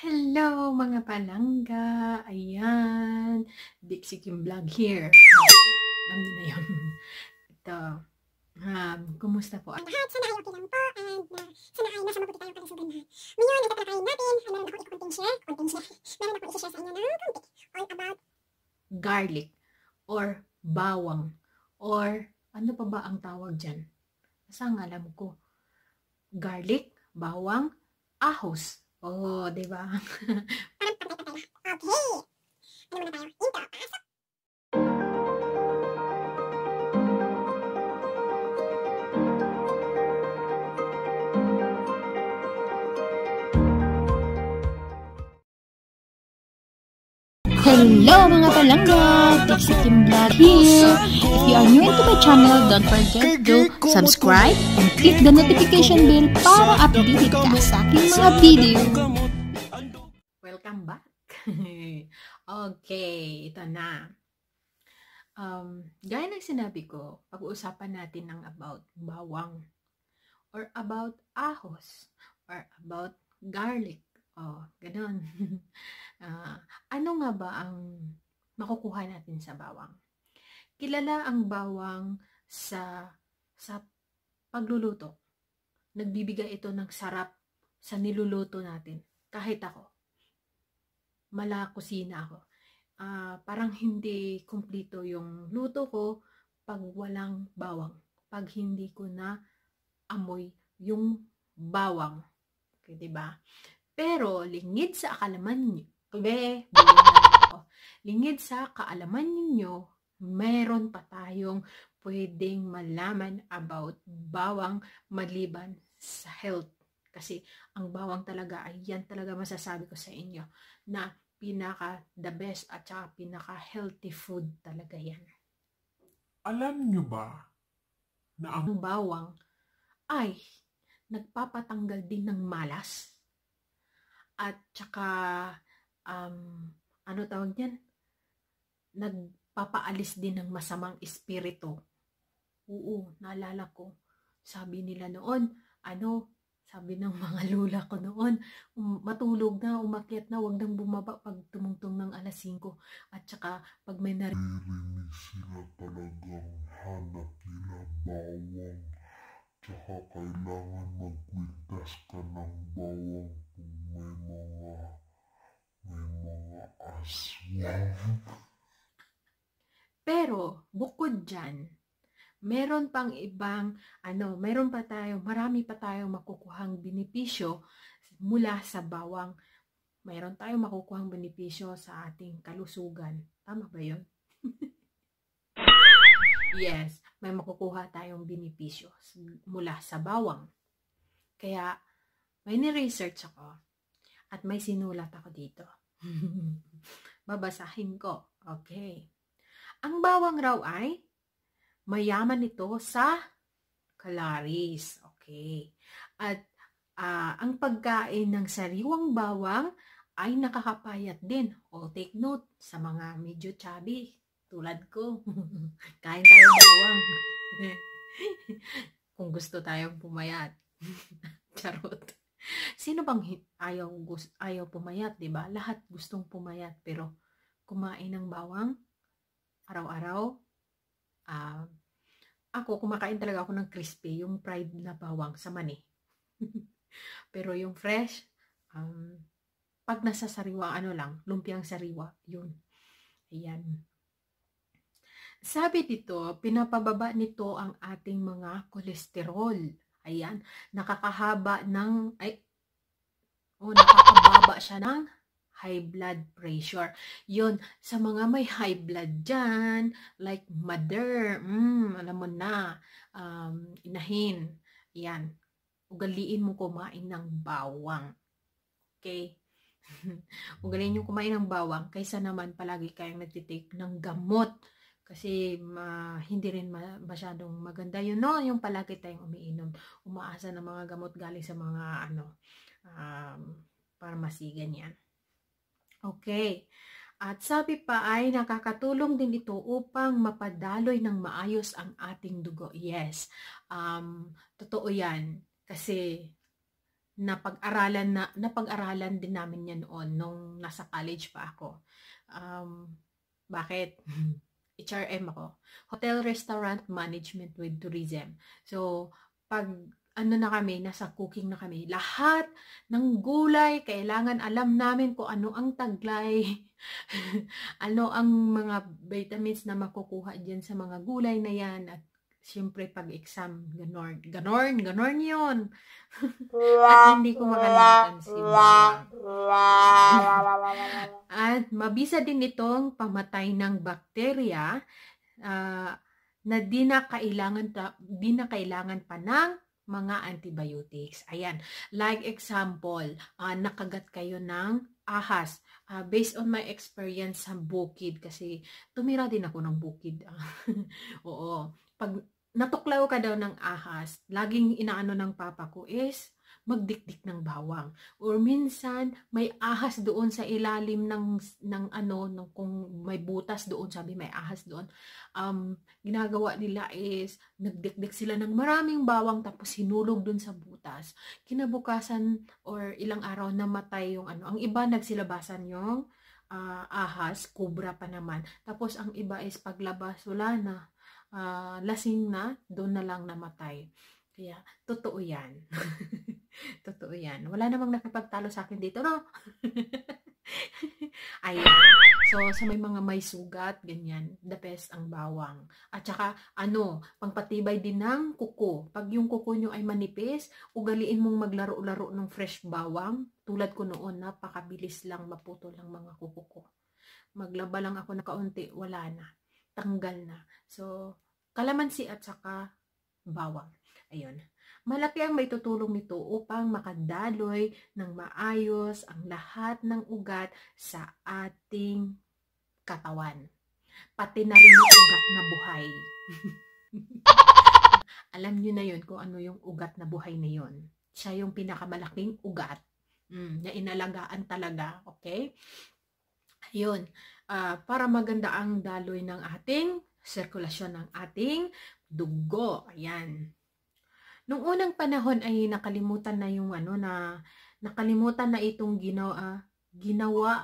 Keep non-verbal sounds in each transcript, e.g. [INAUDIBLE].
Hello mga palangga! Ayan! Dipsik yung vlog here. Ano na yun? Ito. Um, kumusta po? Hi! Sana ay okay lang po. And uh, sana ay nasa mabuti tayong kalasugan na. Ngayon, ito talakayin natin. Ay, meron ako i-content share. Content share. Meron ako i-share sa inyo ng konti. All about garlic or bawang or ano pa ba ang tawag dyan? Basta ang alam ko. Garlic, bawang, ahos Oo, oh, di [LAUGHS] [LAUGHS] okay. Ano muna tayo? Intro, pasok. Hello mga palangga! Dixie Kim Vlog here! If you are new into my channel, don't forget to subscribe and click the notification bell para updated ka sa aking mga video. Welcome back! [LAUGHS] okay, ito na. Um, gaya ng sinabi ko, pag-uusapan natin ng about bawang or about ahos or about garlic Oh, ganun. uh, [LAUGHS] ano nga ba ang makukuha natin sa bawang? Kilala ang bawang sa sa pagluluto. Nagbibigay ito ng sarap sa niluluto natin. Kahit ako. Mala kusina ako. Uh, parang hindi kumplito yung luto ko pag walang bawang. Pag hindi ko na amoy yung bawang. Okay, 'di ba? Pero lingid sa akalaman niyo, be, [LAUGHS] lingid sa kaalaman ninyo, meron pa tayong pwedeng malaman about bawang maliban sa health. Kasi ang bawang talaga, ay yan talaga masasabi ko sa inyo na pinaka the best at saka pinaka healthy food talaga yan. Alam nyo ba na ang bawang ay nagpapatanggal din ng malas? at saka um, ano tawag niyan nagpapaalis din ng masamang espiritu oo naalala ko sabi nila noon ano sabi ng [LAUGHS] mga lula ko noon, um, matulog na, umakyat na, wag nang bumaba pag tumungtong ng alas 5. At saka pag may narinig sila talagang hanap nila bawang Tsaka kailangan magwintas ka ng bawang kung may mga may mga aswang. Pero bukod diyan, meron pang ibang ano, meron pa tayo, marami pa tayong makukuhang benepisyo mula sa bawang. Meron tayong makukuhang benepisyo sa ating kalusugan. Tama ba 'yon? [LAUGHS] Yes, may makukuha tayong binipisyo mula sa bawang. Kaya, may ni-research ako at may sinulat ako dito. [LAUGHS] Babasahin ko. Okay. Ang bawang raw ay mayaman ito sa calories. Okay. At uh, ang pagkain ng sariwang bawang ay nakakapayat din. O take note sa mga medyo chubby tulad ko. [LAUGHS] Kain tayo bawang. [LAUGHS] Kung gusto tayong pumayat. [LAUGHS] Charot. Sino bang ayaw, ayaw pumayat, di ba? Lahat gustong pumayat. Pero kumain ng bawang, araw-araw, uh, ako, kumakain talaga ako ng crispy, yung fried na bawang sa mani. Pero yung fresh, um, pag nasa sariwa, ano lang, lumpiang sariwa, yun. Ayan. Sabi dito, pinapababa nito ang ating mga kolesterol. Ayan, nakakahaba ng, ay, o oh, nakakababa siya ng high blood pressure. Yun, sa mga may high blood dyan, like mother, mm, alam mo na, um, inahin, yan, ugaliin mo kumain ng bawang. Okay? [LAUGHS] ugaliin nyo kumain ng bawang kaysa naman palagi kayong nagtitake ng gamot kasi ma, hindi rin ma, masyadong maganda yun, no? Yung palagi tayong umiinom. Umaasa ng mga gamot galing sa mga, ano, um, para ganyan Okay. At sabi pa ay nakakatulong din ito upang mapadaloy ng maayos ang ating dugo. Yes, um, totoo yan. Kasi napag-aralan na napag-aralan din namin yan noon nung nasa college pa ako. Um, bakit? [LAUGHS] HRM ako. Hotel Restaurant Management with Tourism. So, pag ano na kami, nasa cooking na kami. Lahat ng gulay, kailangan alam namin kung ano ang taglay, [LAUGHS] ano ang mga vitamins na makukuha dyan sa mga gulay na yan, at Siyempre, pag-exam, ganorn, ganorn, ganorn yun. [LAUGHS] At hindi ko makalimutan si Mama. [LAUGHS] At mabisa din itong pamatay ng bakterya uh, na di na kailangan, di na kailangan pa ng mga antibiotics. Ayan. Like example, uh, nakagat kayo ng ahas. Uh, based on my experience sa bukid, kasi tumira din ako ng bukid. [LAUGHS] Oo pag natuklaw ka daw ng ahas, laging inaano ng papa ko is magdikdik ng bawang. Or minsan, may ahas doon sa ilalim ng, ng ano, ng, kung may butas doon, sabi may ahas doon. Um, ginagawa nila is, nagdikdik sila ng maraming bawang tapos sinulog doon sa butas. Kinabukasan or ilang araw namatay yung ano. Ang iba nagsilabasan yung uh, ahas, kubra pa naman. Tapos ang iba is paglabas, wala na uh, lasing na, doon na lang namatay. Kaya, totoo yan. [LAUGHS] totoo yan. Wala namang nakapagtalo sa akin dito, no? [LAUGHS] Ayan. So, sa may mga may sugat, ganyan, the best ang bawang. At saka, ano, pangpatibay din ng kuko. Pag yung kuko nyo ay manipis, ugaliin mong maglaro-laro ng fresh bawang. Tulad ko noon, napakabilis lang maputol ang mga kuko ko. Maglaba lang ako na kaunti, wala na tanggal na. So, kalamansi at saka bawang. Ayun. Malaki ang may tutulong nito upang makadaloy ng maayos ang lahat ng ugat sa ating katawan. Pati na rin yung ugat na buhay. [LAUGHS] Alam nyo na yon kung ano yung ugat na buhay na yon. Siya yung pinakamalaking ugat mm, na inalagaan talaga. Okay? yun, uh, para maganda ang daloy ng ating sirkulasyon ng ating dugo. Ayan. Nung unang panahon ay nakalimutan na yung ano na nakalimutan na itong ginawa ah, ginawa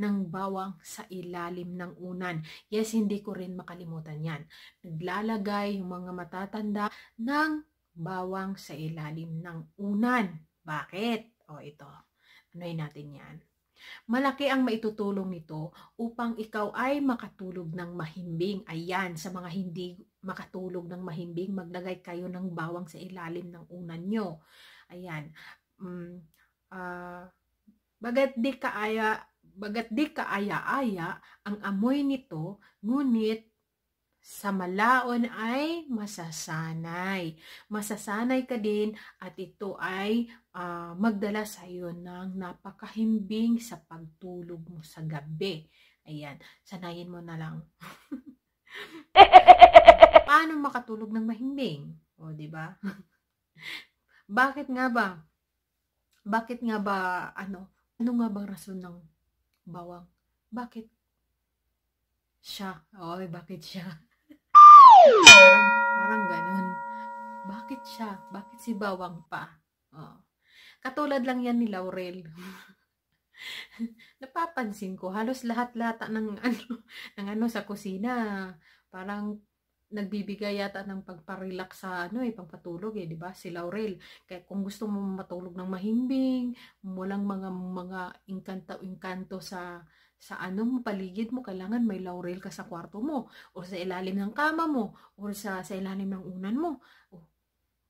ng bawang sa ilalim ng unan. Yes, hindi ko rin makalimutan yan. Naglalagay yung mga matatanda ng bawang sa ilalim ng unan. Bakit? O ito, anoy natin yan. Malaki ang maitutulong nito upang ikaw ay makatulog ng mahimbing. Ayan, sa mga hindi makatulog ng mahimbing, maglagay kayo ng bawang sa ilalim ng unan nyo. Ayan. Um, uh, bagat di kaaya, bagat di kaaya-aya ang amoy nito, ngunit sa malaon ay masasanay. Masasanay ka din at ito ay uh, magdala sa iyo ng napakahimbing sa pagtulog mo sa gabi. Ayan, sanayin mo na lang. [LAUGHS] Paano makatulog ng mahimbing? O, di ba? [LAUGHS] Bakit nga ba? Bakit nga ba ano? Ano nga bang rason ng bawang? Bakit siya? Oo, bakit siya? Parang, parang ganun. Bakit siya? Bakit si Bawang pa? Oh. Katulad lang yan ni Laurel. [LAUGHS] Napapansin ko, halos lahat-lahat ng ano, ng ano sa kusina, parang nagbibigay yata ng pagparelax sa ano eh, pagpatulog eh, di ba? Si Laurel. Kaya kung gusto mo matulog ng mahimbing, walang mga mga inkanto-inkanto sa sa anong paligid mo, kailangan may laurel ka sa kwarto mo, o sa ilalim ng kama mo, o sa, sa ilalim ng unan mo. O, oh,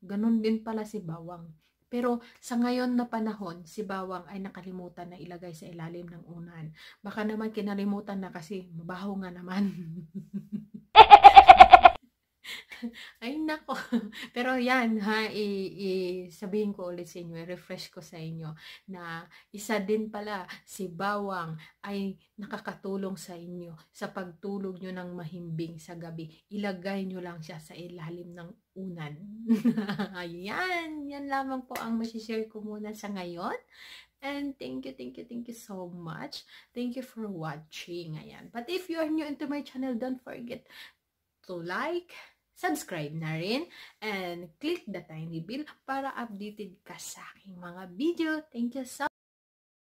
ganun din pala si bawang. Pero sa ngayon na panahon, si bawang ay nakalimutan na ilagay sa ilalim ng unan. Baka naman kinalimutan na kasi mabaho nga naman. [LAUGHS] [LAUGHS] Ay nako. [LAUGHS] Pero yan ha, i, i sabihin ko ulit sa inyo, refresh ko sa inyo na isa din pala si bawang ay nakakatulong sa inyo sa pagtulog nyo ng mahimbing sa gabi. Ilagay nyo lang siya sa ilalim ng unan. [LAUGHS] Ayan, yan lamang po ang masishare ko muna sa ngayon. And thank you, thank you, thank you so much. Thank you for watching. Ayan. But if you are new into my channel, don't forget to like, Subscribe na rin and click the tiny bell para updated ka sa aking mga video. Thank you so